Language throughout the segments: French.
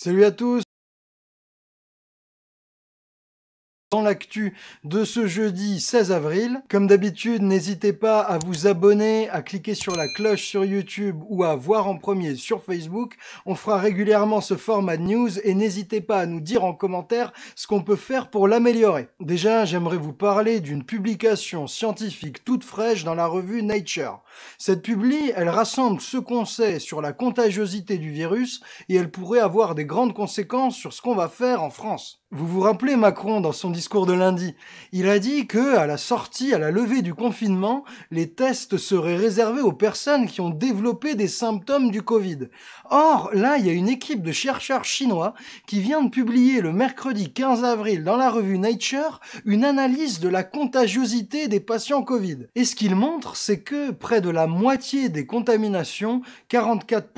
Salut à tous dans l'actu de ce jeudi 16 avril. Comme d'habitude, n'hésitez pas à vous abonner, à cliquer sur la cloche sur YouTube ou à voir en premier sur Facebook. On fera régulièrement ce format news et n'hésitez pas à nous dire en commentaire ce qu'on peut faire pour l'améliorer. Déjà, j'aimerais vous parler d'une publication scientifique toute fraîche dans la revue Nature. Cette publie, elle rassemble ce qu'on sait sur la contagiosité du virus et elle pourrait avoir des grandes conséquences sur ce qu'on va faire en France. Vous vous rappelez Macron dans son discours de lundi, il a dit que à la sortie, à la levée du confinement, les tests seraient réservés aux personnes qui ont développé des symptômes du Covid. Or, là, il y a une équipe de chercheurs chinois qui vient de publier le mercredi 15 avril dans la revue Nature une analyse de la contagiosité des patients Covid. Et ce qu'il montre, c'est que près de la moitié des contaminations, 44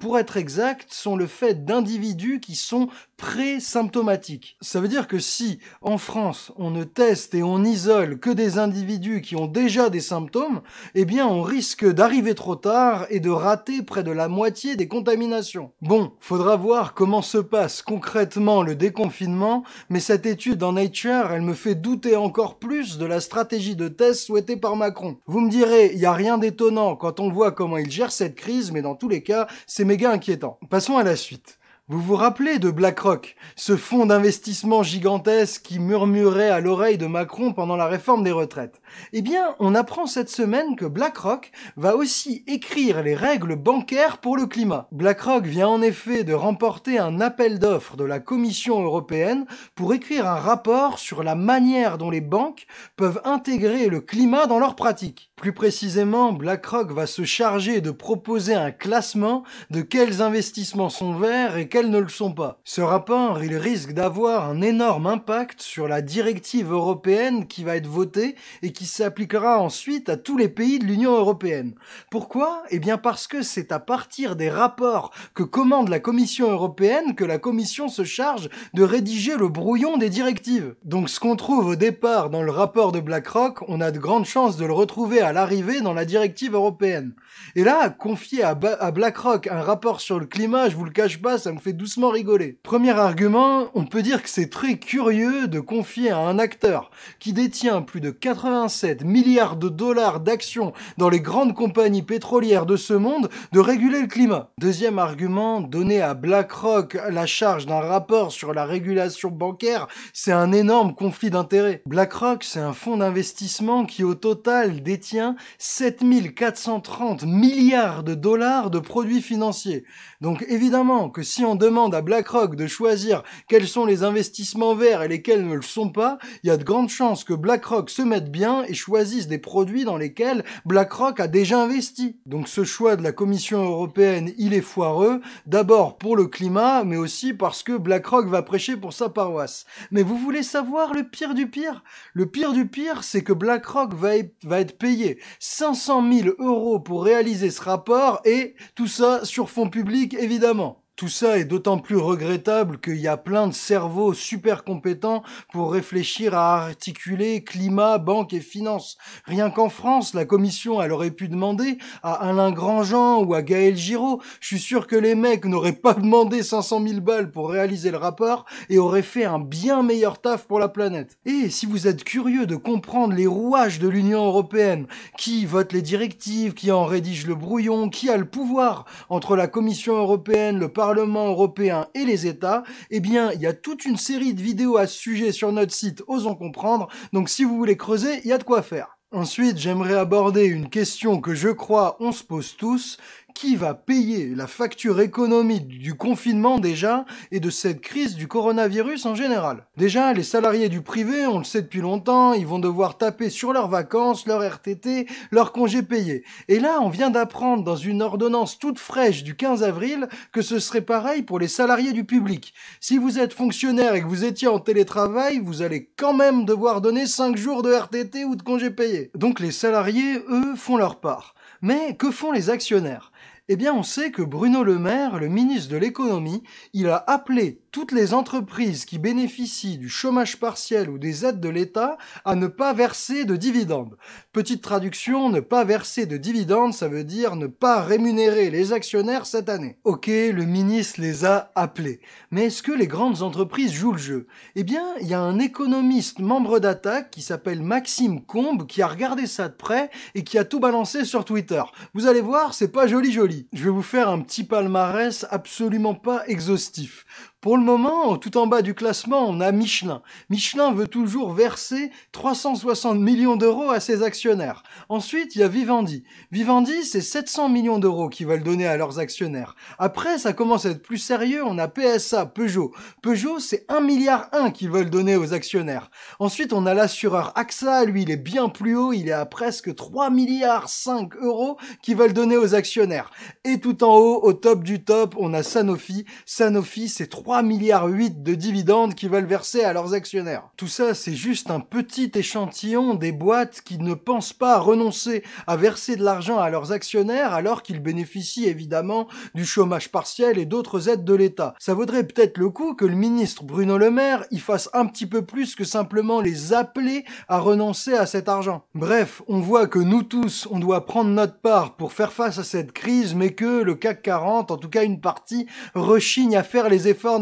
pour être exact, sont le fait d'individus qui sont présymptomatiques. Ça veut dire que si en France on ne teste et on isole que des individus qui ont déjà des symptômes, eh bien on risque d'arriver trop tard et de rater près de la moitié des contaminations. Bon, faudra voir comment se passe concrètement le déconfinement, mais cette étude dans Nature, elle me fait douter encore plus de la stratégie de test souhaitée par Macron. Vous me direz, il n'y a rien d'étonnant quand on voit comment il gère cette crise, mais dans tous les cas, c'est méga inquiétant. Passons à la suite. Vous vous rappelez de BlackRock, ce fonds d'investissement gigantesque qui murmurait à l'oreille de Macron pendant la réforme des retraites Eh bien, on apprend cette semaine que BlackRock va aussi écrire les règles bancaires pour le climat. BlackRock vient en effet de remporter un appel d'offres de la Commission européenne pour écrire un rapport sur la manière dont les banques peuvent intégrer le climat dans leurs pratiques. Plus précisément, BlackRock va se charger de proposer un classement de quels investissements sont verts et elles ne le sont pas. Ce rapport, il risque d'avoir un énorme impact sur la directive européenne qui va être votée et qui s'appliquera ensuite à tous les pays de l'Union européenne. Pourquoi Eh bien parce que c'est à partir des rapports que commande la Commission européenne que la Commission se charge de rédiger le brouillon des directives. Donc ce qu'on trouve au départ dans le rapport de BlackRock, on a de grandes chances de le retrouver à l'arrivée dans la directive européenne. Et là, confier à, à BlackRock un rapport sur le climat, je vous le cache pas, ça me fait doucement rigoler. Premier argument, on peut dire que c'est très curieux de confier à un acteur qui détient plus de 87 milliards de dollars d'actions dans les grandes compagnies pétrolières de ce monde de réguler le climat. Deuxième argument, donner à BlackRock la charge d'un rapport sur la régulation bancaire, c'est un énorme conflit d'intérêts. BlackRock, c'est un fonds d'investissement qui au total détient 7430 milliards de dollars de produits financiers. Donc évidemment que si on demande à BlackRock de choisir quels sont les investissements verts et lesquels ne le sont pas, il y a de grandes chances que BlackRock se mette bien et choisisse des produits dans lesquels BlackRock a déjà investi. Donc ce choix de la Commission européenne, il est foireux, d'abord pour le climat, mais aussi parce que BlackRock va prêcher pour sa paroisse. Mais vous voulez savoir le pire du pire Le pire du pire, c'est que BlackRock va, être payé 500 000 euros pour réaliser ce rapport et tout ça sur fonds publics évidemment. Tout ça est d'autant plus regrettable qu'il y a plein de cerveaux super compétents pour réfléchir à articuler climat, banque et finances. Rien qu'en France, la commission, elle aurait pu demander à Alain Grandjean ou à Gaël Giraud. Je suis sûr que les mecs n'auraient pas demandé 500 000 balles pour réaliser le rapport et auraient fait un bien meilleur taf pour la planète. Et si vous êtes curieux de comprendre les rouages de l'Union Européenne, qui vote les directives, qui en rédige le brouillon, qui a le pouvoir entre la Commission Européenne, le Parlement Parlement européen et les États, eh bien, il y a toute une série de vidéos à ce sujet sur notre site Osons comprendre. Donc si vous voulez creuser, il y a de quoi faire. Ensuite, j'aimerais aborder une question que je crois on se pose tous qui va payer la facture économique du confinement déjà et de cette crise du coronavirus en général Déjà, les salariés du privé, on le sait depuis longtemps, ils vont devoir taper sur leurs vacances, leur RTT, leurs congés payés. Et là, on vient d'apprendre dans une ordonnance toute fraîche du 15 avril que ce serait pareil pour les salariés du public. Si vous êtes fonctionnaire et que vous étiez en télétravail, vous allez quand même devoir donner 5 jours de RTT ou de congés payés. Donc les salariés, eux, font leur part. Mais que font les actionnaires Eh bien, on sait que Bruno Le Maire, le ministre de l'économie, il a appelé toutes les entreprises qui bénéficient du chômage partiel ou des aides de l'État à ne pas verser de dividendes. Petite traduction, ne pas verser de dividendes, ça veut dire ne pas rémunérer les actionnaires cette année. Ok, le ministre les a appelés. Mais est-ce que les grandes entreprises jouent le jeu Eh bien, il y a un économiste membre d'attaque qui s'appelle Maxime Combe qui a regardé ça de près et qui a tout balancé sur Twitter. Vous allez voir, c'est pas joli joli. Je vais vous faire un petit palmarès absolument pas exhaustif. Pour le moment, tout en bas du classement, on a Michelin. Michelin veut toujours verser 360 millions d'euros à ses actionnaires. Ensuite, il y a Vivendi. Vivendi, c'est 700 millions d'euros qu'ils veulent donner à leurs actionnaires. Après, ça commence à être plus sérieux, on a PSA, Peugeot. Peugeot, c'est 1 milliard 1 qu'ils veulent donner aux actionnaires. Ensuite, on a l'assureur AXA, lui, il est bien plus haut, il est à presque 3 milliards 5 euros qu'ils veulent donner aux actionnaires. Et tout en haut, au top du top, on a Sanofi. Sanofi, c'est 3 milliards milliards de dividendes qu'ils veulent verser à leurs actionnaires. Tout ça, c'est juste un petit échantillon des boîtes qui ne pensent pas renoncer à verser de l'argent à leurs actionnaires alors qu'ils bénéficient évidemment du chômage partiel et d'autres aides de l'État. Ça vaudrait peut-être le coup que le ministre Bruno Le Maire y fasse un petit peu plus que simplement les appeler à renoncer à cet argent. Bref, on voit que nous tous, on doit prendre notre part pour faire face à cette crise, mais que le CAC 40, en tout cas une partie, rechigne à faire les efforts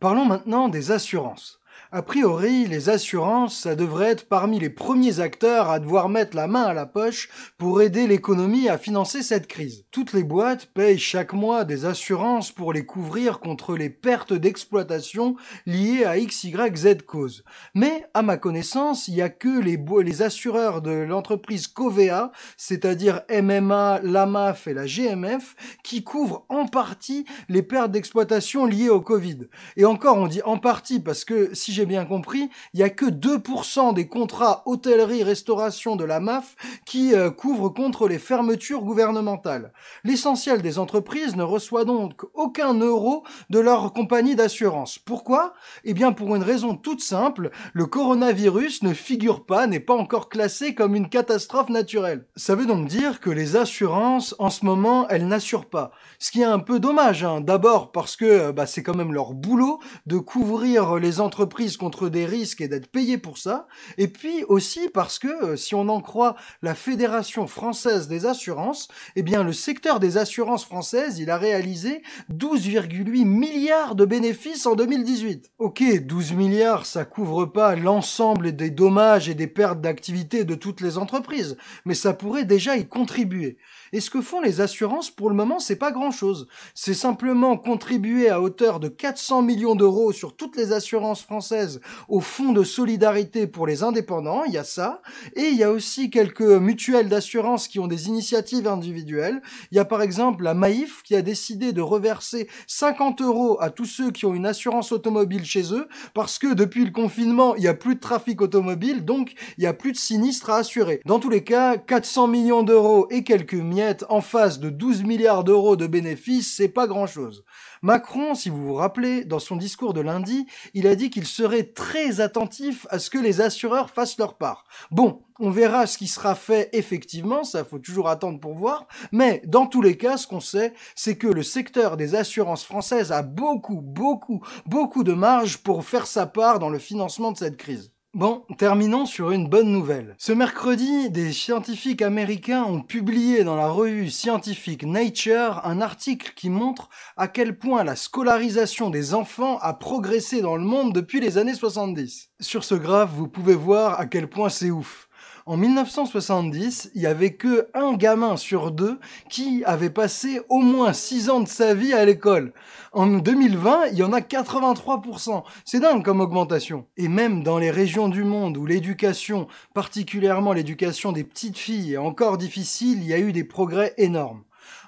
Parlons maintenant des assurances. A priori, les assurances, ça devrait être parmi les premiers acteurs à devoir mettre la main à la poche pour aider l'économie à financer cette crise. Toutes les boîtes payent chaque mois des assurances pour les couvrir contre les pertes d'exploitation liées à XYZ cause. Mais, à ma connaissance, il n'y a que les, les assureurs de l'entreprise Covea, c'est-à-dire MMA, l'AMAF et la GMF, qui couvrent en partie les pertes d'exploitation liées au Covid. Et encore, on dit en partie parce que si j'ai bien compris, il n'y a que 2% des contrats hôtellerie-restauration de la MAF qui euh, couvrent contre les fermetures gouvernementales. L'essentiel des entreprises ne reçoit donc aucun euro de leur compagnie d'assurance. Pourquoi Eh bien pour une raison toute simple, le coronavirus ne figure pas, n'est pas encore classé comme une catastrophe naturelle. Ça veut donc dire que les assurances, en ce moment, elles n'assurent pas. Ce qui est un peu dommage, hein. d'abord parce que bah, c'est quand même leur boulot de couvrir les entreprises contre des risques et d'être payé pour ça. Et puis aussi parce que, euh, si on en croit la Fédération française des assurances, eh bien le secteur des assurances françaises, il a réalisé 12,8 milliards de bénéfices en 2018. Ok, 12 milliards, ça couvre pas l'ensemble des dommages et des pertes d'activité de toutes les entreprises, mais ça pourrait déjà y contribuer. Et ce que font les assurances pour le moment, c'est pas grand-chose. C'est simplement contribuer à hauteur de 400 millions d'euros sur toutes les assurances françaises au fonds de solidarité pour les indépendants, il y a ça. Et il y a aussi quelques mutuelles d'assurance qui ont des initiatives individuelles. Il y a par exemple la Maïf qui a décidé de reverser 50 euros à tous ceux qui ont une assurance automobile chez eux parce que depuis le confinement, il n'y a plus de trafic automobile, donc il n'y a plus de sinistres à assurer. Dans tous les cas, 400 millions d'euros et quelques miens en face de 12 milliards d'euros de bénéfices, c'est pas grand-chose. Macron, si vous vous rappelez, dans son discours de lundi, il a dit qu'il serait très attentif à ce que les assureurs fassent leur part. Bon, on verra ce qui sera fait effectivement, ça faut toujours attendre pour voir, mais dans tous les cas, ce qu'on sait, c'est que le secteur des assurances françaises a beaucoup, beaucoup, beaucoup de marge pour faire sa part dans le financement de cette crise. Bon, terminons sur une bonne nouvelle. Ce mercredi, des scientifiques américains ont publié dans la revue scientifique Nature un article qui montre à quel point la scolarisation des enfants a progressé dans le monde depuis les années 70. Sur ce graphe, vous pouvez voir à quel point c'est ouf. En 1970, il y avait que un gamin sur deux qui avait passé au moins 6 ans de sa vie à l'école. En 2020, il y en a 83%. C'est dingue comme augmentation. Et même dans les régions du monde où l'éducation, particulièrement l'éducation des petites filles, est encore difficile, il y a eu des progrès énormes.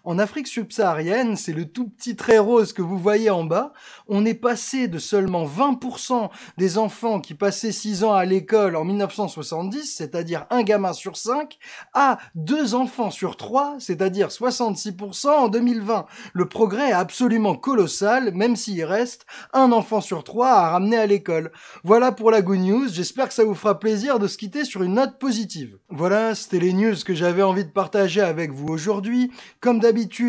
En Afrique subsaharienne, c'est le tout petit trait rose que vous voyez en bas, on est passé de seulement 20% des enfants qui passaient 6 ans à l'école en 1970, c'est-à-dire un gamin sur 5, à deux enfants sur 3, c'est-à-dire 66% en 2020. Le progrès est absolument colossal, même s'il reste un enfant sur 3 à ramener à l'école. Voilà pour la good news, j'espère que ça vous fera plaisir de se quitter sur une note positive. Voilà, c'était les news que j'avais envie de partager avec vous aujourd'hui. Comme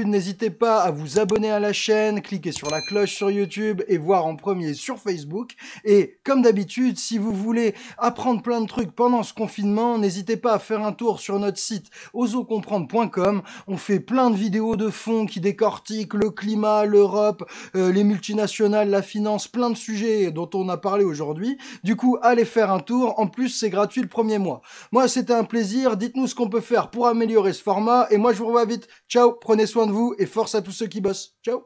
n'hésitez pas à vous abonner à la chaîne, cliquez sur la cloche sur YouTube et voir en premier sur Facebook. Et comme d'habitude, si vous voulez apprendre plein de trucs pendant ce confinement, n'hésitez pas à faire un tour sur notre site osocomprendre.com. On fait plein de vidéos de fond qui décortiquent le climat, l'Europe, euh, les multinationales, la finance, plein de sujets dont on a parlé aujourd'hui. Du coup, allez faire un tour. En plus, c'est gratuit le premier mois. Moi, c'était un plaisir. Dites-nous ce qu'on peut faire pour améliorer ce format. Et moi, je vous revois vite. Ciao, prenez Prenez soin de vous et force à tous ceux qui bossent. Ciao